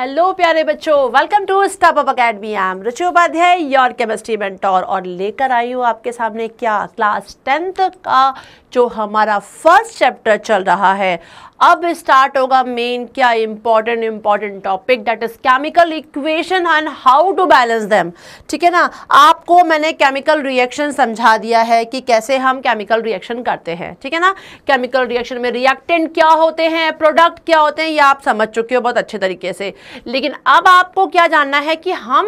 hello प्यारे बच्चों welcome to Stop Up Academy I am Ruchi Upadhyay your chemistry mentor और लेकर आई हूँ आपके सामने क्या क्लास टेंथ का जो हमारा फर्स्ट चैप्टर चल रहा है अब स्टार्ट होगा मेन क्या important important topic that is chemical equation and how to balance them ठीक है ना आपको मैंने केमिकल रिएक्शन समझा दिया है कि कैसे हम केमिकल रिएक्शन करते हैं ठीक है ना केमिकल रिएक्शन में रिएक्टेंट क्या होते हैं प्रोडक्ट क्या होते हैं ये आप समझ चुके हो बहुत अच्छे तरीके से लेकिन अब आपको क्या जानना है कि हम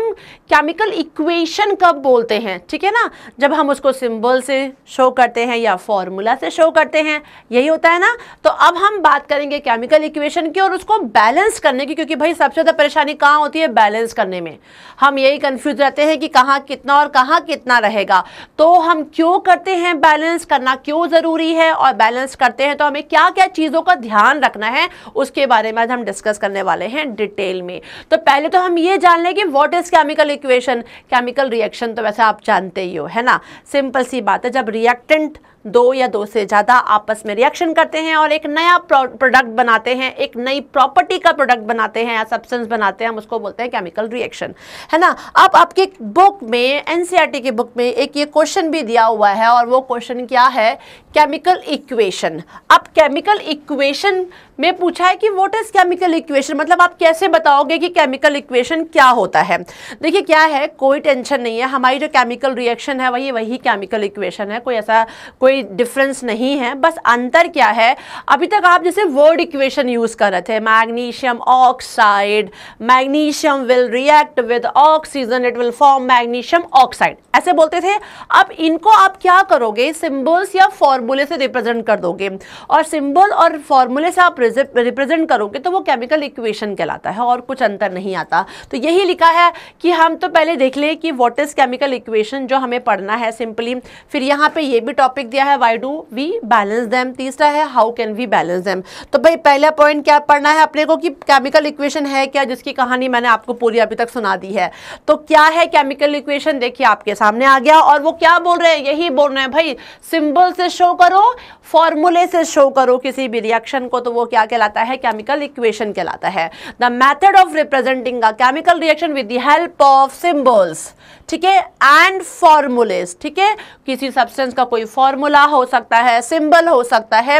केमिकल इक्वेशन कब बोलते हैं ठीक है ना जब हम उसको सिंबल से शो करते हैं या फॉर्मूला से शो करते हैं यही होता है ना तो अब हम बात करेंगे केमिकल इक्वेशन की और उसको बैलेंस करने की क्योंकि भाई सबसे ज़्यादा परेशानी कहाँ होती है बैलेंस करने में हम यही कन्फ्यूज रहते हैं कि कहाँ कितना और कहाँ कितना रहेगा तो हम क्यों करते हैं बैलेंस करना क्यों ज़रूरी है और बैलेंस करते हैं तो हमें क्या क्या चीज़ों का ध्यान रखना है उसके बारे में आज हम डिस्कस करने वाले हैं डिटेल डिटेल में तो पहले तो हम ये जान लें कि what is chemical equation chemical reaction तो वैसे आप जानते ही हो है ना सिंपल सी बात है जब रिएक्टेंट दो या दो से ज़्यादा आपस में रिएक्शन करते हैं और एक नया प्रोडक्ट बनाते हैं एक नई प्रॉपर्टी का प्रोडक्ट बनाते हैं या सब्सटेंस बनाते हैं हम उसको बोलते हैं केमिकल रिएक्शन है ना अब आपके बुक में एन e की बुक में एक ये क्वेश्चन भी दिया हुआ है और वो क्वेश्चन क्या है केमिकल इक्वेशन अब केमिकल इक्वेशन में पूछा है कि वोट इज़ केमिकल इक्वेशन मतलब आप कैसे बताओगे कि केमिकल इक्वेशन क्या होता है देखिए क्या है कोई टेंशन नहीं है हमारी जो केमिकल रिएक्शन है वही वही केमिकल इक्वेशन है कोई ऐसा कोई कोई डिफरेंस नहीं है बस अंतर क्या है अभी तक आप जैसे वर्ड इक्वेशन यूज़ कर रहे थे magnesium oxide magnesium will react with oxygen it will form magnesium oxide ऐसे बोलते थे अब इनको आप क्या करोगे सिंबल्स या फॉर्मूले से रिप्रेजेंट कर दोगे और सिंबल और फॉर्मूले से आप रिप्रेजेंट करोगे तो वो केमिकल इक्वेशन कहलाता है और कुछ अंतर नहीं आता तो यही लिखा है कि हम तो पहले देख लें कि वॉट इज़ केमिकल इक्वेशन जो हमें पढ़ना है सिंपली फिर यहाँ पे ये भी टॉपिक दिया दिया है why do we balance them तीसरा है how can we balance them तो भाई पहला पॉइंट क्या पढ़ना है अपने को कि केमिकल इक्वेशन है क्या जिसकी कहानी मैंने आपको पूरी अभी तक सुना दी है तो क्या है केमिकल इक्वेशन देखिए आपके सामने आ गया और वो क्या बोल रहे हैं यही बोल रहे हैं भाई सिंबल से शो करो फॉर्मूले से शो करो किसी भी रिएक्शन को तो वो क्या कहलाता है केमिकल इक्वेशन कहलाता है the method of representing a chemical reaction with the help of symbols ठीक है एंड फॉर्मूलेस ठीक है किसी सब्सटेंस का कोई फॉर्मूला फॉर्मूला हो सकता है सिंबल हो सकता है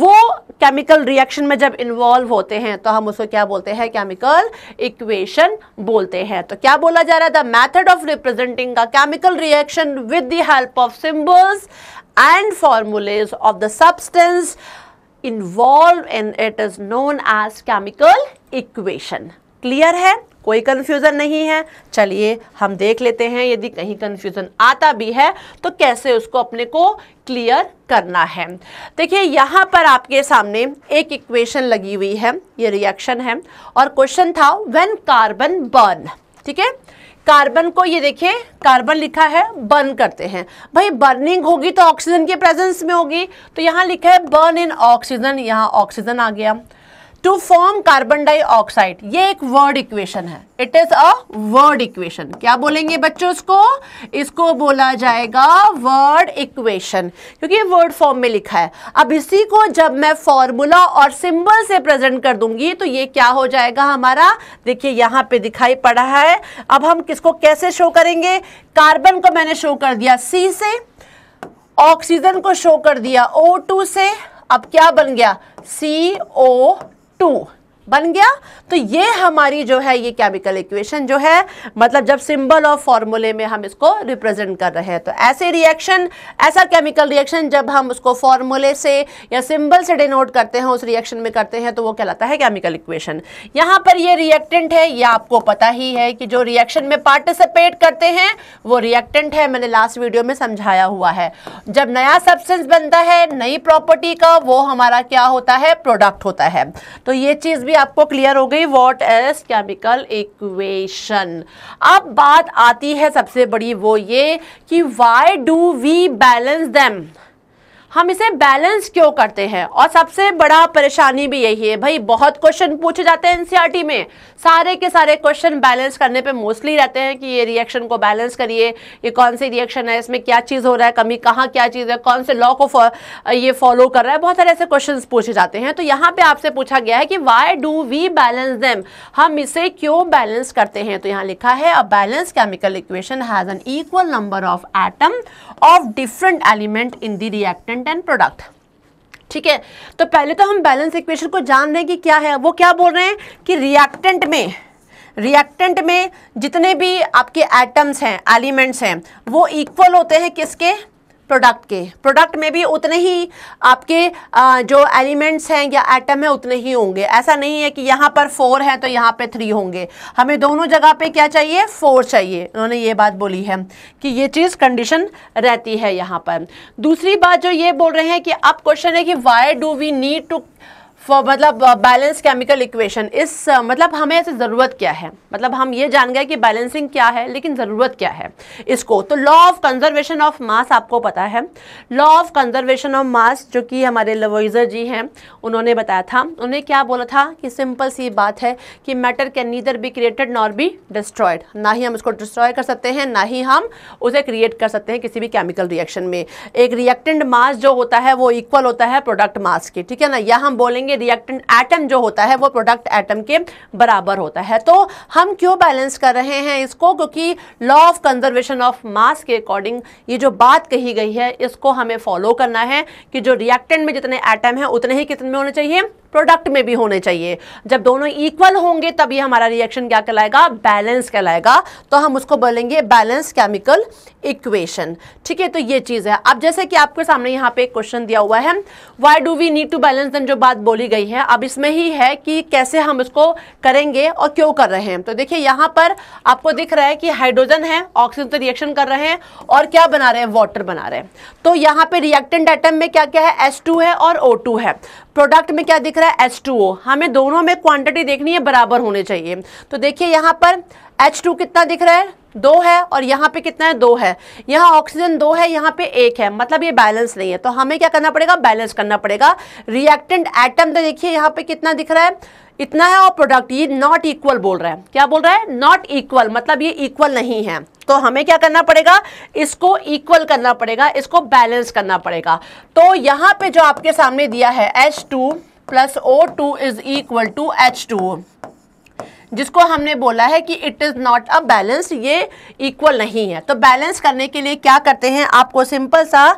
वो केमिकल रिएक्शन में जब इन्वॉल्व होते हैं तो हम उसको क्या बोलते हैं केमिकल इक्वेशन बोलते हैं तो क्या बोला जा रहा है द मैथड ऑफ रिप्रेजेंटिंग का chemical reaction with the help of symbols and formulae of the substance involved in it is known as chemical equation clear है कोई कन्फ्यूज़न नहीं है चलिए हम देख लेते हैं यदि कहीं कन्फ्यूज़न आता भी है तो कैसे उसको अपने को क्लियर करना है देखिए यहाँ पर आपके सामने एक इक्वेशन लगी हुई है ये रिएक्शन है और क्वेश्चन था व्हेन कार्बन बर्न ठीक है कार्बन को ये देखिए कार्बन लिखा है बर्न करते हैं भाई बर्निंग होगी तो ऑक्सीजन के प्रेजेंस में होगी तो यहाँ लिखा है बर्न इन ऑक्सीजन यहाँ ऑक्सीजन आ गया टू फॉर्म कार्बन डाइऑक्साइड ये एक वर्ड इक्वेशन है it is a word equation क्या बोलेंगे बच्चों इसको इसको बोला जाएगा वर्ड इक्वेशन क्योंकि ये वर्ड फॉर्म में लिखा है अब इसी को जब मैं फॉर्मूला और सिंबल से प्रेजेंट कर दूंगी तो ये क्या हो जाएगा हमारा देखिए यहां पे दिखाई पड़ा है अब हम किसको कैसे शो करेंगे कार्बन को मैंने शो कर दिया सी से ऑक्सीजन को शो कर दिया ओ टू से अब क्या बन गया सी ओ Non बन गया तो ये हमारी जो है ये केमिकल इक्वेशन जो है मतलब जब सिंबल और फॉर्मूले में हम इसको रिप्रेजेंट कर रहे हैं तो ऐसे रिएक्शन ऐसा केमिकल रिएक्शन जब हम उसको फॉर्मूले से या सिंबल से डिनोट करते हैं उस रिएक्शन में करते हैं तो वो कहलाता है केमिकल इक्वेशन यहाँ पर ये रिएक्टेंट है ये आपको पता ही है कि जो रिएक्शन में पार्टिसिपेट करते हैं वो रिएक्टेंट है मैंने लास्ट वीडियो में समझाया हुआ है जब नया सब्सटेंस बनता है नई प्रॉपर्टी का वो हमारा क्या होता है प्रोडक्ट होता है तो ये चीज़ भी भी आपको क्लियर हो गई वॉट एज केमिकल इक्वेशन अब बात आती है सबसे बड़ी वो ये कि why do we balance them हम इसे बैलेंस क्यों करते हैं और सबसे बड़ा परेशानी भी यही है भाई बहुत क्वेश्चन पूछे जाते हैं एनसीईआरटी में सारे के सारे क्वेश्चन बैलेंस करने पे मोस्टली रहते हैं कि ये रिएक्शन को बैलेंस करिए ये कौन सी रिएक्शन है इसमें क्या चीज़ हो रहा है कमी कहाँ क्या चीज़ है कौन से लॉ को ये फॉलो कर रहा है बहुत सारे ऐसे क्वेश्चन पूछे जाते हैं तो यहाँ पर आपसे पूछा गया है कि why do we balance them हम इसे क्यों बैलेंस करते हैं तो यहाँ लिखा है a balance chemical equation has an equal number of atom of different element in the reactant and product ठीक है तो पहले तो हम बैलेंस इक्वेशन को जान रहे हैं कि क्या है वो क्या बोल रहे हैं कि रिएक्टेंट में रिएक्टेंट में जितने भी आपके एटम्स हैं एलिमेंट्स हैं वो इक्वल होते हैं किसके प्रोडक्ट के प्रोडक्ट में भी उतने ही आपके जो एलिमेंट्स हैं या एटम है उतने ही होंगे ऐसा नहीं है कि यहाँ पर फोर है तो यहाँ पे थ्री होंगे हमें दोनों जगह पे क्या चाहिए फोर चाहिए उन्होंने ये बात बोली है कि ये चीज़ कंडीशन रहती है यहाँ पर दूसरी बात जो ये बोल रहे हैं कि अब क्वेश्चन है कि why do we need to for मतलब बैलेंस केमिकल इक्वेशन इस uh, मतलब हमें ऐसे ज़रूरत क्या है मतलब हम ये जान गए कि बैलेंसिंग क्या है लेकिन ज़रूरत क्या है इसको तो law of conservation of mass आपको पता है law of conservation of mass जो कि हमारे लवोइज़र जी हैं उन्होंने बताया था उन्होंने क्या बोला था कि सिंपल सी बात है कि matter can neither be created nor be destroyed ना ही हम उसको डिस्ट्रॉय कर सकते हैं ना ही हम उसे क्रिएट कर सकते हैं किसी भी केमिकल रिएक्शन में एक रिएक्टेंट मास जो होता है वो इक्वल होता है प्रोडक्ट मास के ठीक है ना या हम बोलेंगे कि रिएक्टेंट एटम जो होता है वो प्रोडक्ट एटम के बराबर होता है तो हम क्यों बैलेंस कर रहे हैं इसको क्योंकि law of conservation of mass के अकॉर्डिंग ये जो बात कही गई है इसको हमें फॉलो करना है कि जो रिएक्टेंट में जितने एटम हैं उतने ही कितने में होने चाहिए प्रोडक्ट में भी होने चाहिए जब दोनों इक्वल होंगे तभी हमारा रिएक्शन क्या कहलाएगा बैलेंस कहलाएगा तो हम उसको बोलेंगे बैलेंस केमिकल इक्वेशन ठीक है तो ये चीज़ है अब जैसे कि आपके सामने यहाँ पे एक क्वेश्चन दिया हुआ है why do we need to balance दिन जो बात बोली गई है अब इसमें ही है कि कैसे हम इसको करेंगे और क्यों कर रहे हैं तो देखिए यहाँ पर आपको दिख रहा है कि हाइड्रोजन है ऑक्सीजन तो रिएक्शन कर रहे हैं और क्या बना रहे हैं वाटर बना रहे हैं तो यहाँ पे रिएक्टेंट आइटम में क्या क्या है एस है और ओ है प्रोडक्ट में क्या दिख रहा है एच टू ओ हमें दोनों में क्वांटिटी देखनी है बराबर होने चाहिए तो देखिए यहाँ पर एच टू कितना दिख रहा है दो है और यहाँ पे कितना है दो है यहाँ ऑक्सीजन दो है यहाँ पे एक है मतलब ये बैलेंस नहीं है तो हमें क्या करना पड़ेगा बैलेंस करना पड़ेगा रिएक्टेंट एटम तो देखिए यहाँ पे कितना दिख रहा है इतना है और प्रोडक्ट ये नॉट इक्वल बोल रहा है क्या बोल रहा है नॉट इक्वल मतलब ये इक्वल नहीं है तो हमें क्या करना पड़ेगा इसको इक्वल करना पड़ेगा इसको बैलेंस करना पड़ेगा तो यहां पे जो आपके सामने दिया है H two plus O two is equal to H two जिसको हमने बोला है कि it is not a balance ये इक्वल नहीं है तो बैलेंस करने के लिए क्या करते हैं आपको सिंपल सा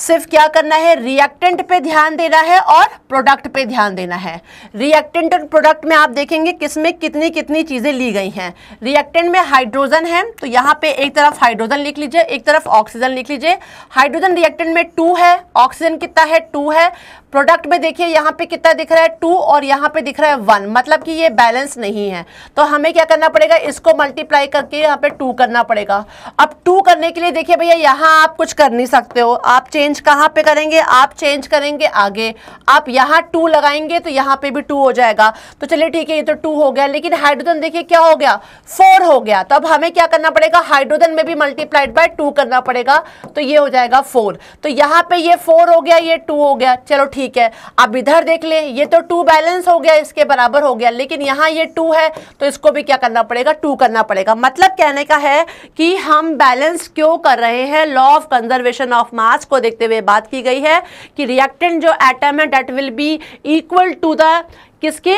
सिर्फ क्या करना है रिएक्टेंट पे ध्यान देना है और प्रोडक्ट पे ध्यान देना है रिएक्टेंट और प्रोडक्ट में आप देखेंगे किसमें कितनी कितनी चीज़ें ली गई हैं रिएक्टेंट में हाइड्रोजन है तो यहाँ पे एक तरफ हाइड्रोजन लिख लीजिए एक तरफ ऑक्सीजन लिख लीजिए हाइड्रोजन रिएक्टेंट में टू है ऑक्सीजन कितना है टू है प्रोडक्ट में देखिए यहाँ पे कितना दिख रहा है टू और यहाँ पे दिख रहा है वन मतलब कि ये बैलेंस नहीं है तो हमें क्या करना पड़ेगा इसको मल्टीप्लाई करके यहाँ पे टू करना पड़ेगा अब टू करने के लिए देखिए भैया यहाँ आप कुछ कर नहीं सकते हो आप चेंज कहाँ पे करेंगे आप चेंज करेंगे आगे आप यहाँ टू लगाएंगे तो यहाँ पे भी टू हो जाएगा तो चलिए ठीक है ये तो टू हो गया लेकिन हाइड्रोजन देखिए क्या हो गया फोर हो गया तो अब हमें क्या करना पड़ेगा हाइड्रोजन में भी मल्टीप्लाइड बाय टू करना पड़ेगा तो ये हो जाएगा फोर तो यहाँ पे ये फोर हो गया ये टू हो गया चलो ठीक है अब इधर देख लें ये तो टू बैलेंस हो गया इसके बराबर हो गया लेकिन यहाँ ये टू है तो इसको भी क्या करना पड़ेगा टू करना पड़ेगा मतलब कहने का है कि हम बैलेंस क्यों कर रहे हैं law of conservation of mass को देख देखते हुए बात की गई है कि रिएक्टेंट जो एटम है that will be equal to the किसके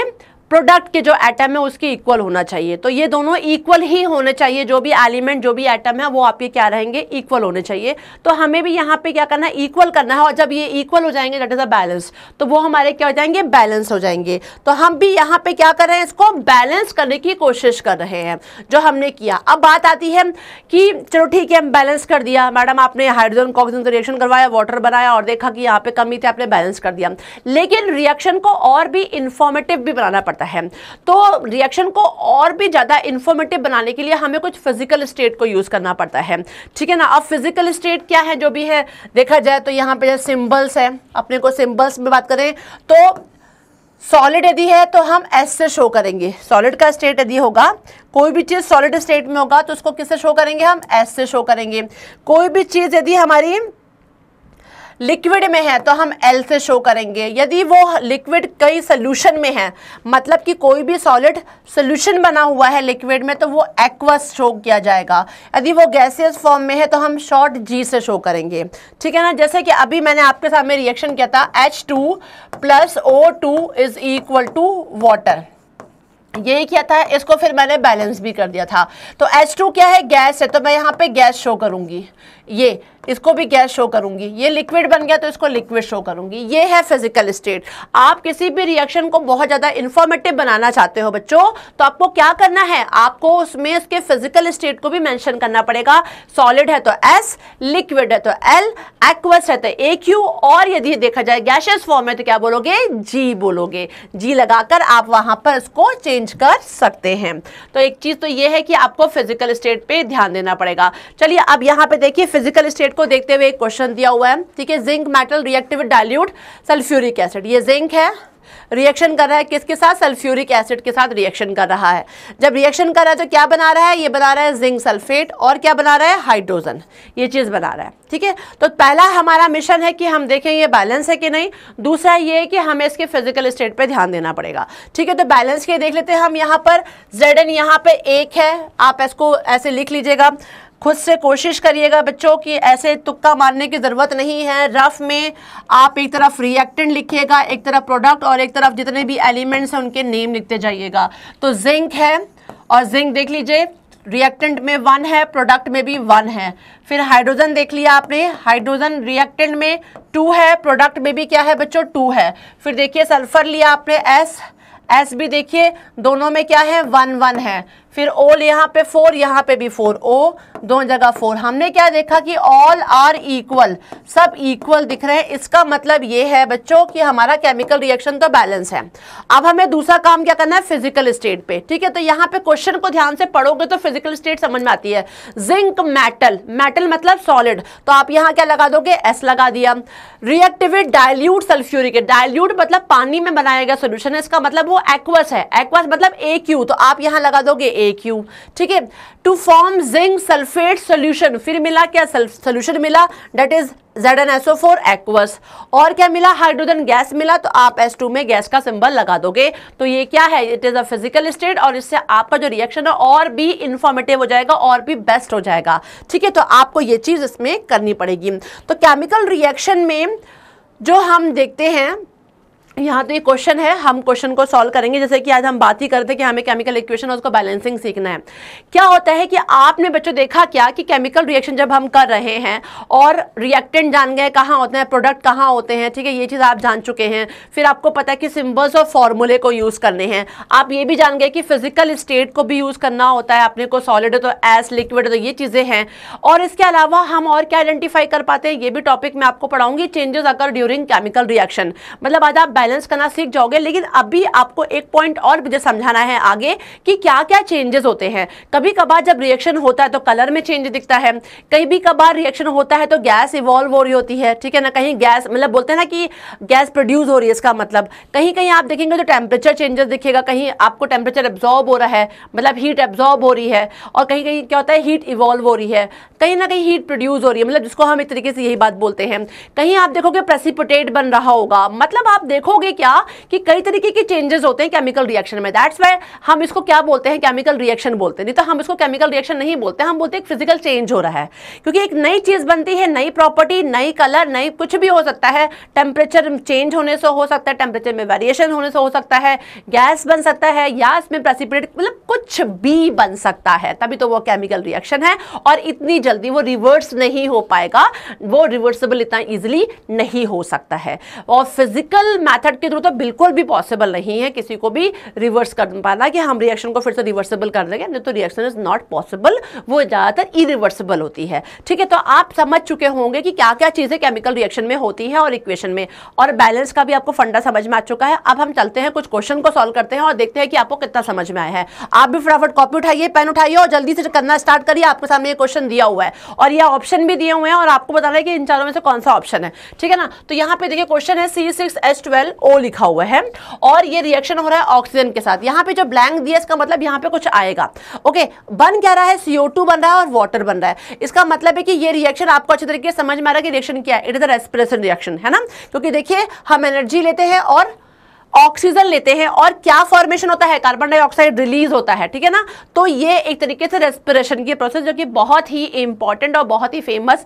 प्रोडक्ट के जो एटम है उसके इक्वल होना चाहिए तो ये दोनों इक्वल ही होने चाहिए जो भी एलिमेंट जो भी एटम है वो आपके क्या रहेंगे इक्वल होने चाहिए तो हमें भी यहाँ पे क्या करना है इक्वल करना है और जब ये इक्वल हो जाएंगे दैट इज अ बैलेंस तो वो हमारे क्या हो जाएंगे बैलेंस हो जाएंगे तो हम भी यहाँ पे क्या कर रहे हैं इसको बैलेंस करने की कोशिश कर रहे हैं जो हमने किया अब बात आती है कि चलो ठीक है हम बैलेंस कर दिया मैडम आपने हाइड्रोजन ऑक्सीजन रिएक्शन करवाया वाटर बनाया और देखा कि यहाँ पे कमी थी आपने बैलेंस कर दिया लेकिन रिएक्शन को और भी इन्फॉर्मेटिव भी बनाना पड़ता है जाता है तो रिएक्शन को और भी ज़्यादा इन्फॉर्मेटिव बनाने के लिए हमें कुछ फिजिकल स्टेट को यूज़ करना पड़ता है ठीक है ना अब फिजिकल स्टेट क्या है जो भी है देखा जाए तो यहाँ पर सिम्बल्स है अपने को सिम्बल्स में बात करें तो सॉलिड यदि है तो हम एस से शो करेंगे सॉलिड का स्टेट यदि होगा कोई भी चीज़ सॉलिड स्टेट में होगा तो उसको किससे शो करेंगे हम एस से शो करेंगे कोई भी चीज़ यदि हमारी लिक्विड में है तो हम एल से शो करेंगे यदि वो लिक्विड कई सोल्यूशन में है मतलब कि कोई भी सॉलिड सोल्यूशन बना हुआ है लिक्विड में तो वो एक्वस शो किया जाएगा यदि वो गैसियस फॉर्म में है तो हम शॉर्ट जी से शो करेंगे ठीक है ना जैसे कि अभी मैंने आपके सामने रिएक्शन किया था H two plus O two is equal to water यही किया था इसको फिर मैंने बैलेंस भी कर दिया था तो H2 क्या है गैस है तो मैं यहाँ पे गैस शो करूँगी ये इसको भी गैस शो करूंगी ये लिक्विड बन गया तो इसको लिक्विड शो करूंगी ये है फिजिकल स्टेट आप किसी भी रिएक्शन को बहुत ज़्यादा इन्फॉर्मेटिव बनाना चाहते हो बच्चों तो आपको क्या करना है आपको उसमें इसके फिजिकल स्टेट को भी मैंशन करना पड़ेगा सॉलिड है तो एस लिक्विड है तो एल एक्वस है तो ए क्यू और यदि देखा जाए गैशियस फॉर्म है तो क्या बोलोगे जी बोलोगे जी लगाकर आप वहां पर इसको चेंज कर सकते हैं तो एक चीज़ तो ये है कि आपको फिजिकल स्टेट पर ध्यान देना पड़ेगा चलिए अब यहाँ पे देखिए फिजिकल स्टेट एसिड को देखते हुए एक क्वेश्चन दिया हुआ है ठीक है zinc metal reactive dilute sulphuric acid ये जिंक है रिएक्शन कर रहा है किसके साथ सल्फ्यूरिक एसिड के साथ रिएक्शन कर रहा है जब रिएक्शन कर रहा है तो क्या बना रहा है ये बना रहा है जिंक सल्फेट और क्या बना रहा है हाइड्रोजन ये चीज़ बना रहा है ठीक है तो पहला हमारा मिशन है कि हम देखें ये बैलेंस है कि नहीं दूसरा ये है कि हमें इसके फिजिकल स्टेट पर ध्यान देना पड़ेगा ठीक है तो बैलेंस के देख लेते हैं हम यहाँ पर जेड एन यहाँ पर एक है आप इसको ऐसे लिख लीजिएगा खुद से कोशिश करिएगा बच्चों कि ऐसे तुक्का मारने की ज़रूरत नहीं है रफ में आप एक तरफ रिएक्टेंट लिखिएगा एक तरफ प्रोडक्ट और एक तरफ जितने भी एलिमेंट्स हैं उनके नेम लिखते जाइएगा तो जिंक है और जिंक देख लीजिए रिएक्टेंट में वन है प्रोडक्ट में भी वन है फिर हाइड्रोजन देख लिया आपने हाइड्रोजन रिएक्टेंट में टू है प्रोडक्ट में भी क्या है बच्चों टू है फिर देखिए सल्फर लिया आपने एस एस भी देखिए दोनों में क्या है वन वन है फिर ऑल यहाँ पे फोर यहाँ पे भी फोर ओ दोनों जगह फोर हमने क्या देखा कि ऑल आर इक्वल सब इक्वल दिख रहे हैं इसका मतलब ये है बच्चों कि हमारा केमिकल रिएक्शन तो बैलेंस है अब हमें दूसरा काम क्या करना है फिजिकल स्टेट पे ठीक है तो यहाँ पे क्वेश्चन को ध्यान से पढ़ोगे तो फिजिकल स्टेट समझ में आती है जिंक मेटल मेटल मतलब सॉलिड तो आप यहाँ क्या लगा दोगे एस लगा दिया रिएक्टिविट डायल्यूट सल्फ्यूरिक डायल्यूट मतलब पानी में बनाया गया सोल्यूशन है इसका मतलब वो एक्वस है एक्वस मतलब ए क्यू तो आप यहाँ लगा दोगे ए ए क्यू ठीक है to form zinc sulphate solution फिर मिला क्या सोल्यूशन मिला that is Z N S O four aqueous और क्या मिला हाइड्रोजन गैस मिला तो आप एस टू में गैस का सिंबल लगा दोगे तो ये क्या है it is a physical state और इससे आपका जो रिएक्शन है और भी इंफॉर्मेटिव हो जाएगा और भी बेस्ट हो जाएगा ठीक है तो आपको ये चीज़ इसमें करनी पड़ेगी तो केमिकल रिएक्शन में जो हम देखते हैं यहाँ तो ये क्वेश्चन है हम क्वेश्चन को सॉल्व करेंगे जैसे कि आज हम बात ही करते हैं कि हमें केमिकल इक्वेशन और उसको बैलेंसिंग सीखना है क्या होता है कि आपने बच्चों देखा क्या कि केमिकल रिएक्शन जब हम कर रहे हैं और रिएक्टेंट जान गए कहाँ होते हैं प्रोडक्ट कहाँ होते हैं ठीक है ये चीज़ आप जान चुके हैं फिर आपको पता है कि सिम्बल्स और फॉर्मूले को यूज़ करने हैं आप ये भी जान गए कि फिजिकल स्टेट को भी यूज़ करना होता है अपने को सॉलिड तो एस लिक्विड तो ये चीज़ें हैं और इसके अलावा हम और क्या आइडेंटिफाई कर पाते हैं ये भी टॉपिक मैं आपको पढ़ाऊंगी चेंजेस अगर ड्यूरिंग केमिकल रिएक्शन मतलब आज आप बैलेंस करना सीख जाओगे लेकिन अभी आपको एक पॉइंट और मुझे समझाना है आगे कि क्या क्या चेंजेस होते हैं कभी कभार जब रिएक्शन होता है तो कलर में चेंज दिखता है कहीं भी कभार रिएक्शन होता है तो गैस इवॉल्व हो रही होती है ठीक है ना कहीं गैस मतलब बोलते हैं ना कि गैस प्रोड्यूस हो रही है इसका मतलब कहीं कहीं आप देखेंगे तो टेम्परेचर चेंजेस दिखेगा कहीं आपको टेम्परेचर एब्जॉर्ब हो रहा है मतलब हीट एब्जॉर्ब हो रही है और कहीं कहीं क्या होता है हीट इवॉल्व हो रही है कहीं ना कहीं हीट प्रोड्यूस हो रही है मतलब जिसको हम एक तरीके से यही बात बोलते हैं कहीं आप देखोगे प्रेसिपिटेट बन रहा होगा मतलब आप देखो देखोगे क्या कि कई तरीके के चेंजेस होते हैं केमिकल रिएक्शन में दैट्स वाई हम इसको क्या बोलते हैं केमिकल रिएक्शन बोलते हैं नहीं तो हम इसको केमिकल रिएक्शन नहीं बोलते हम बोलते हैं फिजिकल चेंज हो रहा है क्योंकि एक नई चीज़ बनती है नई प्रॉपर्टी नई कलर नई कुछ भी हो सकता है टेम्परेचर चेंज होने से हो सकता है टेम्परेचर में वेरिएशन होने से हो सकता है गैस बन सकता है या इसमें प्रेसिपरेट मतलब कुछ भी बन सकता है तभी तो वो केमिकल रिएक्शन है और इतनी जल्दी वो रिवर्स नहीं हो पाएगा वो रिवर्सिबल इतना ईजिली नहीं हो सकता है और फिजिकल मैथ मेथड के थ्रू तो बिल्कुल भी पॉसिबल नहीं है किसी को भी रिवर्स कर पाना कि हम रिएक्शन को फिर से रिवर्सिबल कर देंगे नहीं तो रिएक्शन इज नॉट पॉसिबल वो ज़्यादातर इरिवर्सिबल होती है ठीक है तो आप समझ चुके होंगे कि क्या क्या चीज़ें केमिकल रिएक्शन में होती है और इक्वेशन में और बैलेंस का भी आपको फंडा समझ में आ चुका है अब हम चलते हैं कुछ क्वेश्चन को सॉल्व करते हैं और देखते हैं कि आपको कितना समझ में आया है आप भी फटाफट कॉपी उठाइए पेन उठाइए और जल्दी से करना स्टार्ट करिए आपके सामने ये क्वेश्चन दिया हुआ है और यह ऑप्शन भी दिए हुए हैं और आपको बताना है कि इन चारों में से कौन सा ऑप्शन है ठीक है ना तो यहाँ पे देखिए क्वेश्चन है C six S twelve O लिखा हुआ है और ये रिएक्शन हो रहा है ऑक्सीजन के साथ यहाँ पे जो ब्लैंक दिया इसका मतलब यहाँ पे कुछ आएगा ओके बन क्या रहा है सीओ बन रहा है और वाटर बन रहा है इसका मतलब है कि ये रिएक्शन आपको अच्छे तरीके से समझ में आ रहा है कि रिएक्शन क्या है it is a respiration reaction है ना क्योंकि देखिए हम एनर्जी लेते हैं और ऑक्सीजन लेते हैं और क्या फॉर्मेशन होता है कार्बन डाइऑक्साइड रिलीज होता है ठीक है ना तो ये एक तरीके से रेस्पिरेशन की प्रोसेस जो कि बहुत ही इंपॉर्टेंट और बहुत ही फेमस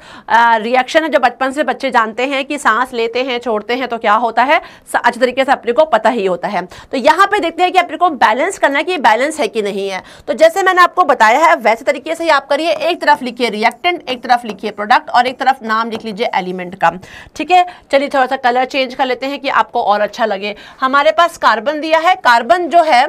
रिएक्शन है जो बचपन से बच्चे जानते हैं कि सांस लेते हैं छोड़ते हैं तो क्या होता है अच्छे तरीके से अपने को पता ही होता है तो यहाँ पे देखते हैं कि अपने को बैलेंस करना कि बैलेंस है कि नहीं है तो जैसे मैंने आपको बताया है वैसे तरीके से ही आप करिए एक तरफ लिखिए रिएक्टेंट एक तरफ लिखिए प्रोडक्ट और एक तरफ नाम लिख लीजिए एलिमेंट का ठीक है चलिए थोड़ा सा कलर चेंज कर लेते हैं कि आपको और अच्छा लगे हमारे हमारे पास कार्बन दिया है कार्बन जो है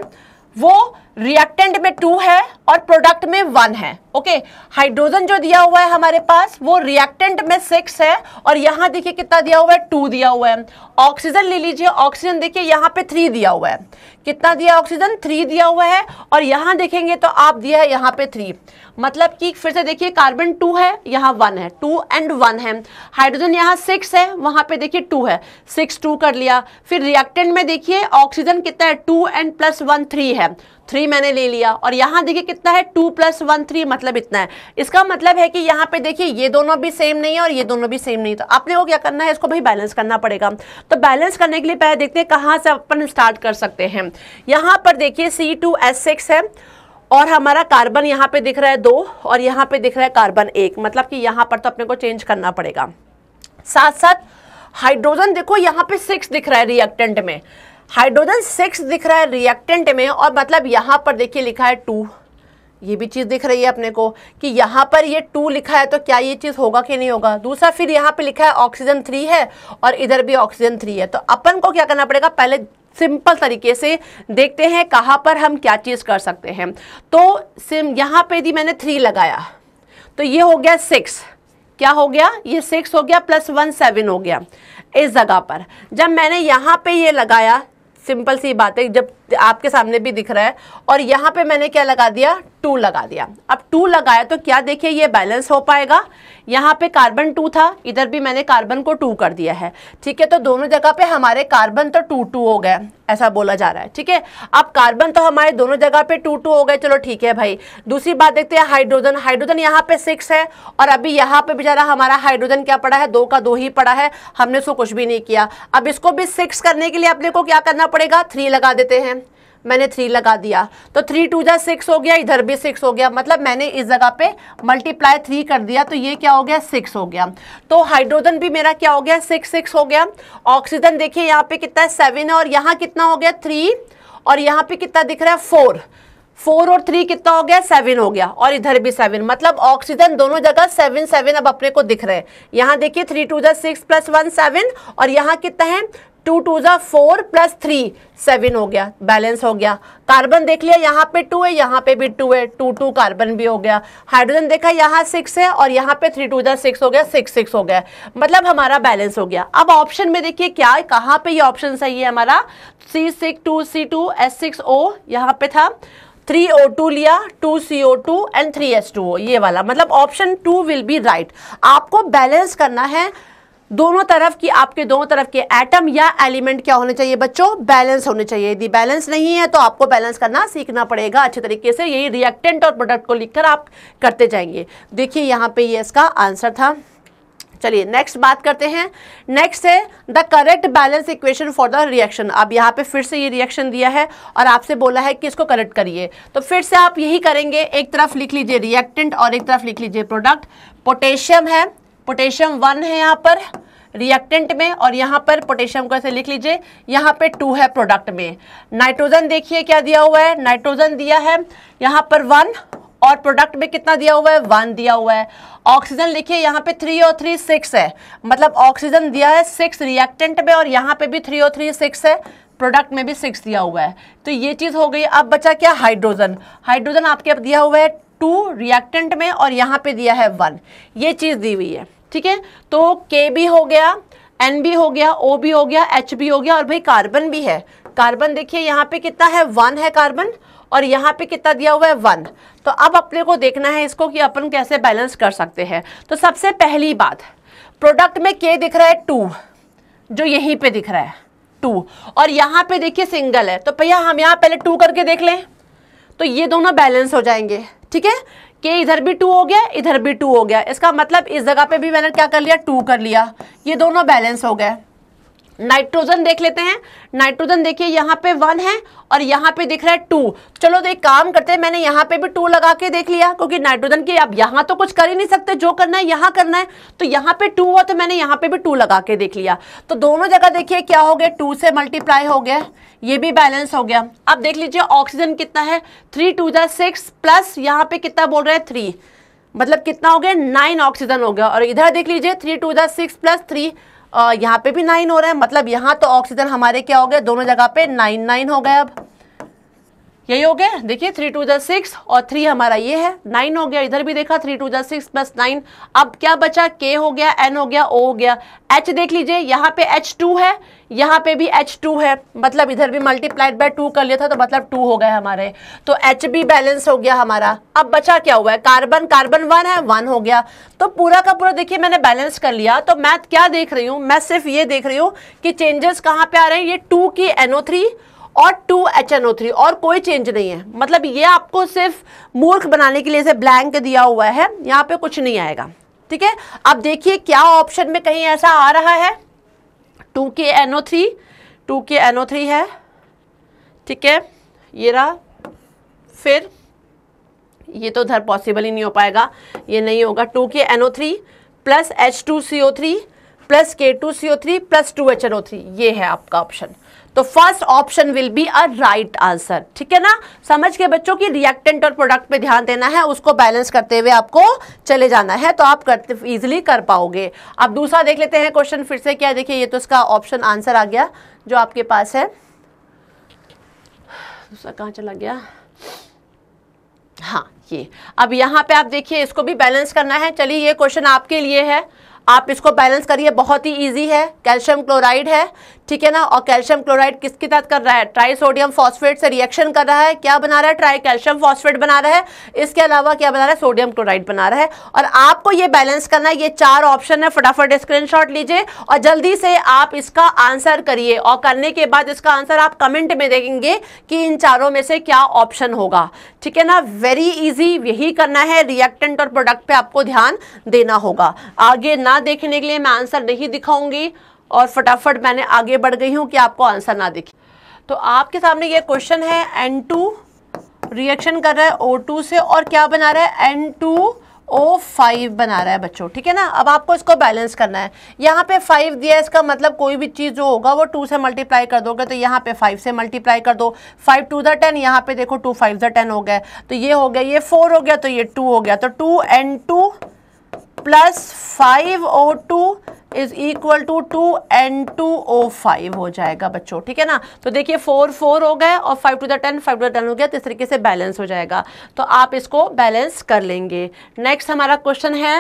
वो रिएक्टेंट में टू है और प्रोडक्ट में वन है ओके हाइड्रोजन जो दिया हुआ है हमारे पास वो रिएक्टेंट में सिक्स है और यहाँ देखिए कितना दिया हुआ है टू दिया हुआ है ऑक्सीजन ले लीजिए ऑक्सीजन देखिए यहाँ पे थ्री दिया हुआ है कितना दिया ऑक्सीजन थ्री दिया हुआ है और यहाँ देखेंगे तो आप दिया है यहाँ पे थ्री मतलब कि फिर से देखिए कार्बन टू है यहाँ वन है टू एंड वन है हाइड्रोजन यहाँ सिक्स है वहां पे देखिए टू है सिक्स टू कर लिया फिर रिएक्टेंट में देखिए ऑक्सीजन कितना है two and plus one three है थ्री मैंने ले लिया और यहाँ देखिए कितना है टू प्लस वन थ्री मतलब इतना है इसका मतलब है कि यहाँ पे देखिए ये दोनों भी सेम नहीं है और ये दोनों भी सेम नहीं तो आपने को क्या करना है इसको भाई बैलेंस करना पड़ेगा तो बैलेंस करने के लिए पहले देखते हैं कहाँ से अपन स्टार्ट कर सकते हैं यहाँ पर देखिए सी टू एस सिक्स है और हमारा कार्बन यहाँ पर दिख रहा है दो और यहाँ पे दिख रहा है कार्बन एक मतलब कि यहाँ पर तो अपने को चेंज करना पड़ेगा साथ साथ हाइड्रोजन देखो यहाँ पे सिक्स दिख रहा है रिएक्टेंट में हाइड्रोजन सिक्स दिख रहा है रिएक्टेंट में और मतलब यहाँ पर देखिए लिखा है टू ये भी चीज़ दिख रही है अपने को कि यहाँ पर ये टू लिखा है तो क्या ये चीज़ होगा कि नहीं होगा दूसरा फिर यहाँ पे लिखा है ऑक्सीजन थ्री है और इधर भी ऑक्सीजन थ्री है तो अपन को क्या करना पड़ेगा पहले सिंपल तरीके से देखते हैं कहाँ पर हम क्या चीज़ कर सकते हैं तो सिम यहाँ पर यदि मैंने थ्री लगाया तो ये हो गया सिक्स क्या हो गया ये सिक्स हो गया प्लस वन सेवन हो गया इस जगह पर जब मैंने यहाँ पे ये लगाया सिंपल सी बात है जब आपके सामने भी दिख रहा है और यहाँ पे मैंने क्या लगा दिया टू लगा दिया अब टू लगाया तो क्या देखिए ये बैलेंस हो पाएगा यहाँ पे कार्बन टू था इधर भी मैंने कार्बन को टू कर दिया है ठीक है तो दोनों जगह पे हमारे कार्बन तो टू टू हो गए ऐसा बोला जा रहा है ठीक है अब कार्बन तो हमारे दोनों जगह पे टू टू हो गए चलो ठीक है भाई दूसरी बात देखते हैं हाइड्रोजन हाइड्रोजन यहाँ पे सिक्स है और अभी यहाँ पे बेचारा हमारा हाइड्रोजन क्या पड़ा है दो का दो ही पड़ा है हमने उसको कुछ भी नहीं किया अब इसको भी सिक्स करने के लिए अपने को क्या करना पड़ेगा थ्री लगा देते हैं मैंने थ्री लगा दिया तो थ्री टू जै सिक्स हो गया इधर भी सिक्स हो गया मतलब मैंने इस जगह पे मल्टीप्लाई थ्री कर दिया तो ये क्या हो गया सिक्स हो गया तो हाइड्रोजन भी मेरा क्या हो गया सिक्स सिक्स हो गया ऑक्सीजन देखिए यहाँ पे कितना है सेवन है और यहाँ कितना हो गया थ्री और यहाँ पे कितना दिख रहा है फोर फोर और थ्री कितना हो गया सेवन हो गया और इधर भी सेवन मतलब ऑक्सीजन दोनों जगह सेवन सेवन अब अपने को दिख रहे हैं यहाँ देखिए थ्री टू जै सिक्स प्लस वन सेवन और यहाँ कितना है टू टू जो फोर प्लस थ्री सेवन हो गया बैलेंस हो गया कार्बन देख लिया यहाँ पे टू है यहाँ पे भी टू है टू टू कार्बन भी हो गया हाइड्रोजन देखा यहाँ सिक्स है और यहाँ पे थ्री टू जो सिक्स हो गया सिक्स सिक्स हो गया मतलब हमारा बैलेंस हो गया अब ऑप्शन में देखिए क्या है कहाँ पे ये ऑप्शन सही है हमारा C six two C two S six O यहाँ पे था थ्री ओ टू लिया two C O two and three S two O ये वाला मतलब option two will be right आपको बैलेंस करना है दोनों तरफ की आपके दोनों तरफ के एटम या एलिमेंट क्या होने चाहिए बच्चों बैलेंस होने चाहिए यदि बैलेंस नहीं है तो आपको बैलेंस करना सीखना पड़ेगा अच्छे तरीके से यही रिएक्टेंट और प्रोडक्ट को लिखकर आप करते जाएंगे देखिए यहाँ पे ये इसका आंसर था चलिए नेक्स्ट बात करते हैं नेक्स्ट है the correct balance equation for the reaction अब यहाँ पे फिर से ये रिएक्शन दिया है और आपसे बोला है कि इसको करेक्ट करिए तो फिर से आप यही करेंगे एक तरफ लिख लीजिए रिएक्टेंट और एक तरफ लिख लीजिए प्रोडक्ट पोटेशियम है पोटेशियम वन है यहाँ पर रिएक्टेंट में और यहाँ पर पोटेशियम को ऐसे लिख लीजिए यहाँ पे टू है प्रोडक्ट में नाइट्रोजन देखिए क्या दिया हुआ है नाइट्रोजन दिया है यहाँ पर वन और प्रोडक्ट में कितना दिया हुआ है वन दिया हुआ है ऑक्सीजन लिखिए यहाँ पे थ्री और थ्री सिक्स है मतलब ऑक्सीजन दिया है सिक्स रिएक्टेंट में और यहाँ पे भी थ्री और थ्री सिक्स है प्रोडक्ट में भी सिक्स दिया हुआ है तो ये चीज़ हो गई अब बचा क्या हाइड्रोजन हाइड्रोजन आपके अब दिया हुआ है टू रिएक्टेंट में और यहाँ पे दिया है वन ये चीज़ दी हुई है ठीक है तो के भी हो गया एन भी हो गया ओ भी हो गया एच भी हो गया और भाई कार्बन भी है कार्बन देखिए यहाँ पे कितना है वन है कार्बन और यहाँ पे कितना दिया हुआ है वन तो अब अपने को देखना है इसको कि अपन कैसे बैलेंस कर सकते हैं तो सबसे पहली बात प्रोडक्ट में के दिख रहा है टू जो यहीं पे दिख रहा है टू और यहाँ पे देखिए सिंगल है तो भैया हम यहाँ पहले टू करके देख लें तो ये दोनों बैलेंस हो जाएंगे ठीक है कि इधर भी टू हो गया इधर भी टू हो गया इसका मतलब इस जगह पे भी मैंने क्या कर लिया टू कर लिया ये दोनों बैलेंस हो गए नाइट्रोजन देख लेते हैं नाइट्रोजन देखिए यहाँ पे वन है और यहाँ पे दिख रहा है टू चलो तो एक काम करते हैं मैंने यहाँ पे भी टू लगा के देख लिया क्योंकि नाइट्रोजन की अब यहाँ तो कुछ कर ही नहीं सकते जो करना है यहाँ करना है तो यहाँ पे टू हुआ तो मैंने यहाँ पे भी टू लगा के देख लिया तो दोनों जगह देखिए क्या हो गया टू से मल्टीप्लाई हो गया ये भी बैलेंस हो गया अब देख लीजिए ऑक्सीजन कितना है थ्री टू जै सिक्स प्लस यहाँ पे कितना बोल रहे हैं थ्री मतलब कितना हो गया नाइन ऑक्सीजन हो गया और इधर देख लीजिए थ्री टू जै सिक्स प्लस थ्री यहाँ पे भी नाइन हो रहा है मतलब यहाँ तो ऑक्सीजन हमारे क्या हो गया दोनों जगह पे नाइन नाइन हो गए अब यही हो गया देखिए थ्री टू जै सिक्स और थ्री हमारा ये है नाइन हो गया इधर भी देखा थ्री टू जै सिक्स प्लस नाइन अब क्या बचा के हो गया एन हो गया ओ हो गया एच देख लीजिए यहाँ पे एच टू है यहाँ पे भी एच टू है मतलब इधर भी मल्टीप्लाइड बाय टू कर लिया था तो मतलब टू हो गए हमारे तो एच भी बैलेंस हो गया हमारा अब बचा क्या हुआ है कार्बन कार्बन वन है वन हो गया तो पूरा का पूरा देखिए मैंने बैलेंस कर लिया तो मैं क्या देख रही हूँ मैं सिर्फ ये देख रही हूँ कि चेंजेस कहाँ पे आ रहे हैं ये टू की एनओ थ्री और two H N O three और कोई चेंज नहीं है मतलब ये आपको सिर्फ मूर्ख बनाने के लिए से ब्लैंक दिया हुआ है यहाँ पे कुछ नहीं आएगा ठीक है अब देखिए क्या ऑप्शन में कहीं ऐसा आ रहा है two K N O three two K N O three है ठीक है ये रहा फिर ये तो उधर पॉसिबल ही नहीं हो पाएगा ये नहीं होगा two K N O three plus H two C O three plus K two C O three plus two H N O three ये है आपका ऑप्शन तो first option will be a right answer ठीक है ना समझ के बच्चों की रिएक्टेंट और प्रोडक्ट पे ध्यान देना है उसको बैलेंस करते हुए आपको चले जाना है तो आप करते इजिली कर पाओगे अब दूसरा देख लेते हैं क्वेश्चन फिर से क्या देखिए ये तो इसका ऑप्शन आंसर आ गया जो आपके पास है दूसरा कहाँ चला गया हाँ ये अब यहाँ पे आप देखिए इसको भी बैलेंस करना है चलिए ये क्वेश्चन आपके लिए है आप इसको बैलेंस करिए बहुत ही इजी है कैल्शियम क्लोराइड है ठीक है ना और कैल्शियम क्लोराइड किसके साथ कर रहा है ट्राई सोडियम फॉस्फेट से रिएक्शन कर रहा है क्या बना रहा है ट्राई कैल्शियम फॉस्फेट बना रहा है इसके अलावा क्या बना रहा है सोडियम क्लोराइड बना रहा है और आपको ये बैलेंस करना है ये चार ऑप्शन है फटाफट शॉट लीजिए और जल्दी से आप इसका आंसर करिए और करने के बाद इसका आंसर आप कमेंट में देखेंगे कि इन चारों में से क्या ऑप्शन होगा ठीक है ना वेरी इजी यही करना है रिएक्टेंट और प्रोडक्ट पे आपको ध्यान देना होगा आगे ना देखने के लिए मैं आंसर नहीं दिखाऊंगी और फटाफट मैंने आगे बढ़ गई हूँ कि आपको आंसर ना दिखे तो आपके सामने ये क्वेश्चन है एन टू रिएक्शन कर रहा है ओ टू से और क्या बना रहा है एन टू ओ फाइव बना रहा है बच्चों ठीक है ना अब आपको इसको बैलेंस करना है यहाँ पे फाइव दिया है इसका मतलब कोई भी चीज़ जो होगा वो टू से मल्टीप्लाई कर दोगे तो यहाँ पे फाइव से मल्टीप्लाई कर दो फाइव टू दर टेन यहाँ पे देखो टू फाइव दर टेन हो गया तो ये हो गया ये फोर हो गया तो ये टू हो गया तो two N two plus five O two is equal to two N two O five हो जाएगा बच्चों ठीक है ना तो देखिए फोर फोर हो गए और five two the ten five two the ten हो गया तो इस तरीके से बैलेंस हो जाएगा तो आप इसको बैलेंस कर लेंगे नेक्स्ट हमारा क्वेश्चन है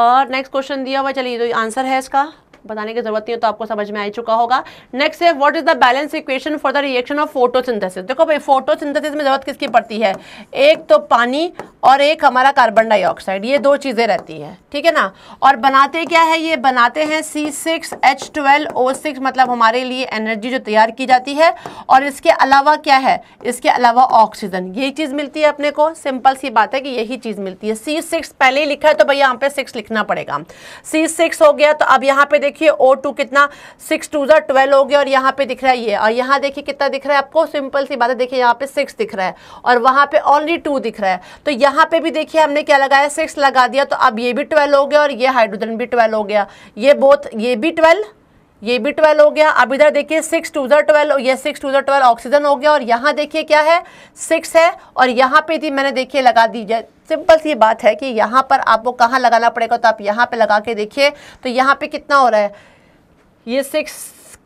और नेक्स्ट क्वेश्चन दिया हुआ चलिए तो आंसर है इसका बताने की जरूरत नहीं है तो आपको समझ में आ चुका होगा नेक्स्ट है what is the balance equation for the reaction of photosynthesis देखो भाई फोटोसिंथेसिस में जरूरत किसकी पड़ती है एक तो पानी और एक हमारा कार्बन डाइऑक्साइड ये दो चीज़ें रहती है ठीक है ना और बनाते क्या है ये बनाते हैं C six H twelve O six मतलब हमारे लिए एनर्जी जो तैयार की जाती है और इसके अलावा क्या है इसके अलावा ऑक्सीजन यही चीज़ मिलती है अपने को सिंपल सी बात है कि यही चीज़ मिलती है सी सिक्स पहले ही लिखा है तो भाई यहाँ पे सिक्स लिखना पड़ेगा सी सिक्स हो गया तो अब यहाँ पे देखिए ओ टू कितना सिक्स टू ज़ा ट्वेल्व हो गया और यहाँ पे दिख रहा है ये और यहाँ देखिए कितना दिख रहा है आपको सिंपल सी बात है देखिए यहाँ पे सिक्स दिख रहा है और वहाँ पे ऑनली टू दिख रहा है तो यहाँ पे भी देखिए हमने क्या लगाया सिक्स लगा दिया तो अब ये भी ट्वेल्व हो गया और ये हाइड्रोजन भी ट्वेल्व हो गया ये बोथ ये भी ट्वेल्व ये भी ट्वेल्व हो गया अब इधर देखिए सिक्स टू जर ट्वेल्व ये सिक्स टू जर ट्वेल्व ऑक्सीजन हो गया और यहाँ देखिए क्या है सिक्स है और यहाँ पे थी मैंने देखिए लगा दी जाए सिंपल सी बात है कि यहाँ पर आपको कहाँ लगाना पड़ेगा तो आप यहाँ पे लगा के देखिए तो यहाँ पे कितना हो रहा है ये सिक्स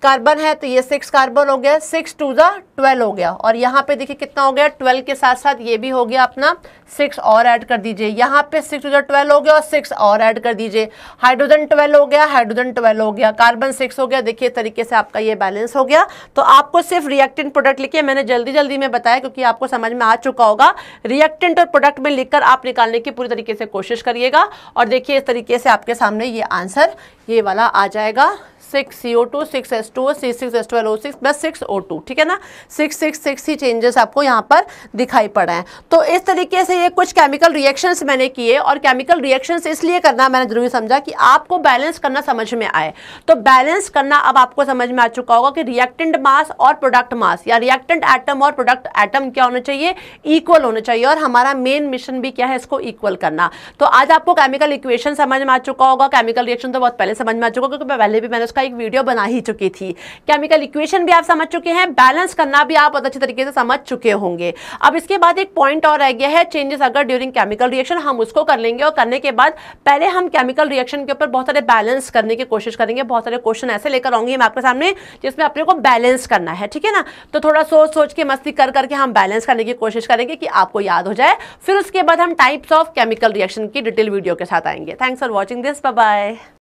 कार्बन है तो ये सिक्स कार्बन हो गया सिक्स टू ज़ा ट्वेल्व हो गया और यहाँ पे देखिए कितना हो गया ट्वेल्व के साथ साथ ये भी हो गया अपना सिक्स और ऐड कर दीजिए यहाँ पे सिक्स टू ज़ा ट्वेल्व हो गया और सिक्स और ऐड कर दीजिए हाइड्रोजन ट्वेल्व हो गया हाइड्रोजन ट्वेल्व हो गया कार्बन सिक्स हो गया देखिए तरीके से आपका ये बैलेंस हो गया तो आपको सिर्फ रिएक्टेंट प्रोडक्ट लिखिए मैंने जल्दी जल्दी में बताया क्योंकि आपको समझ में आ चुका होगा रिएक्टेंट और प्रोडक्ट में लिखकर आप निकालने की पूरी तरीके से कोशिश करिएगा और देखिए इस तरीके से आपके सामने ये आंसर ये वाला आ जाएगा six C O two six S two six six S twelve O six plus six O two ठीक है ना सिक्स सिक्स सिक्स ही चेंजेस आपको यहाँ पर दिखाई पड़े हैं तो इस तरीके से ये कुछ केमिकल रिएक्शंस मैंने किए और केमिकल रिएक्शंस इसलिए करना मैंने ज़रूरी समझा कि आपको बैलेंस करना समझ में आए तो बैलेंस करना अब आपको समझ में आ चुका होगा कि रिएक्टेंट मास और प्रोडक्ट मास या रिएक्टेंट एटम और प्रोडक्ट एटम क्या होना चाहिए इक्वल होना चाहिए और हमारा मेन मिशन भी क्या है इसको इक्वल करना तो आज आपको केमिकल इक्वेशन समझ में आ चुका होगा केमिकल रिएक्शन तो बहुत पहले समझ में आ चुका क्योंकि पहले भी मैंने उसका एक वीडियो बना ही चुकी थी केमिकल इक्वेशन भी आप समझ चुके हैं बैलेंस करना भी आप बहुत अच्छे तरीके से समझ चुके होंगे अब इसके बाद एक पॉइंट और रह गया है चेंजेस अगर ड्यूरिंग केमिकल रिएक्शन हम उसको कर लेंगे और करने के बाद पहले हम केमिकल रिएक्शन के ऊपर बहुत सारे बैलेंस करने की कोशिश करेंगे बहुत सारे क्वेश्चन ऐसे लेकर आऊंगी मैं आपके सामने जिसमें अपने को बैलेंस करना है ठीक है ना तो थोड़ा सोच सोच के मस्ती कर करके हम बैलेंस करने की कोशिश करेंगे कि आपको याद हो जाए फिर उसके बाद हम टाइप्स ऑफ केमिकल रिएक्शन की डिटेल वीडियो के साथ आएंगे thanks for watching this bye